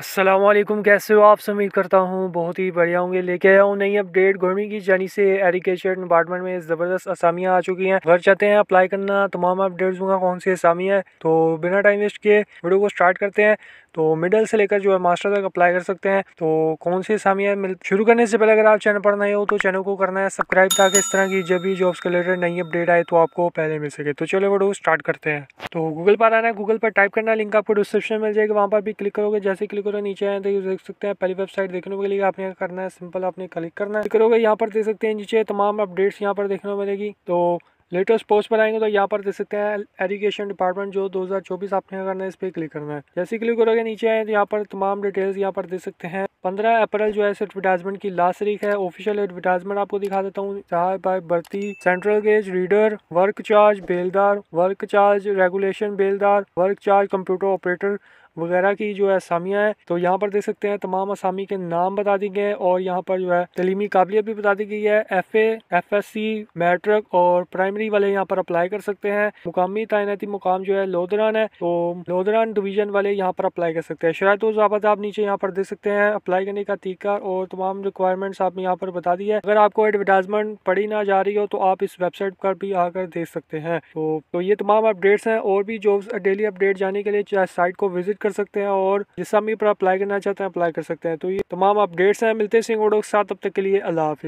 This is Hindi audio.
असलम कैसे हो आप उम्मीद करता हूँ बहुत ही बढ़िया होंगे लेके आया हूँ नई अपडेट गवर्नमेंट की जानी से एजुकेशन डिपार्टमेंट में ज़बरदस्त असामियाँ आ चुकी हैं अगर चाहते हैं अप्लाई करना तमाम अपडेट दूंगा कौन सी असामियाँ हैं तो बिना टाइम वेस्ट किए वीडियो को स्टार्ट करते हैं तो मिडल से लेकर जो है मास्टर तक अप्लाई कर सकते हैं तो कौन सी असामियाँ मिल शुरू करने से पहले अगर आप चैनल पर नए हो तो चैनल को करना है सब्सक्राइब ताकि इस तरह की जब भी जॉब्स के रिलेटेड नई अपडेट आए तो आपको पहले मिल सके तो चलो वीडियो स्टार्ट करते हैं तो गूगल पर आना है गूगल पर टाइप करना लिंक आपको डिस्क्रिप्शन मिल जाएगा वहाँ पर भी क्लिक करोगे जैसे क्लिक थोड़ा नीचे आए तो देख सकते हैं पहली वेबसाइट देखने के लिए आपने करना है सिंपल आपने क्लिक करना है करोगे यहाँ पर देख सकते हैं नीचे तमाम अपडेट्स यहाँ पर देखने को मिलेगी तो लेटेस्ट पोस्ट पर आएंगे तो यहाँ पर देख सकते हैं एजुकेशन डिपार्टमेंट जो 2024 आपने करना है इस पर क्लिक करना है जैसे क्लिक करोगे नीचे आए तो यहाँ पर तमाम डिटेल्स यहाँ पर देख सकते हैं 15 अप्रैल जो है एडवर्टाइजमेंट की लास्ट तारीख है ऑफिशियल एडवर्टाइजमेंट आपको दिखा देता हूँ जहाँ बाय भर्ती central gauge reader work charge बेलदार वर्क चार्ज रेगुलेशन बेलदार वर्क चार्ज कंप्यूटर ऑपरेटर वगैरह की जो है असामियाँ हैं तो यहाँ पर देख सकते हैं तमाम असामी के नाम बता दिए गए हैं और यहाँ पर जो है तलीमी काबिलियत भी बता दी गई है F A F S C matric और प्राइमरी वाले यहाँ पर अप्लाई कर सकते हैं मुकामी तैनाती मुकाम जो है लोधरान है तो लोधरान डिवीजन वाले यहाँ पर अप्लाई कर सकते हैं शायद तो जबात आप नीचे यहाँ पर देख सकते हैं अप्लाई करने का तरीका और तमाम रिक्वायरमेंट्स आपने यहाँ पर बता दी है अगर आपको एडवर्टाइजमेंट पड़ी ना जा रही हो तो आप इस वेबसाइट पर भी आकर देख सकते हैं तो, तो ये तमाम अपडेट्स हैं और भी जो डेली अपडेट जाने के लिए साइट को विजिट कर कर सकते हैं और जिस समय पर अप्लाई करना चाहते हैं अप्लाई कर सकते हैं तो ये तमाम अपडेट्स हैं मिलते हैं सिंह के साथ अब तक के लिए अल्लाह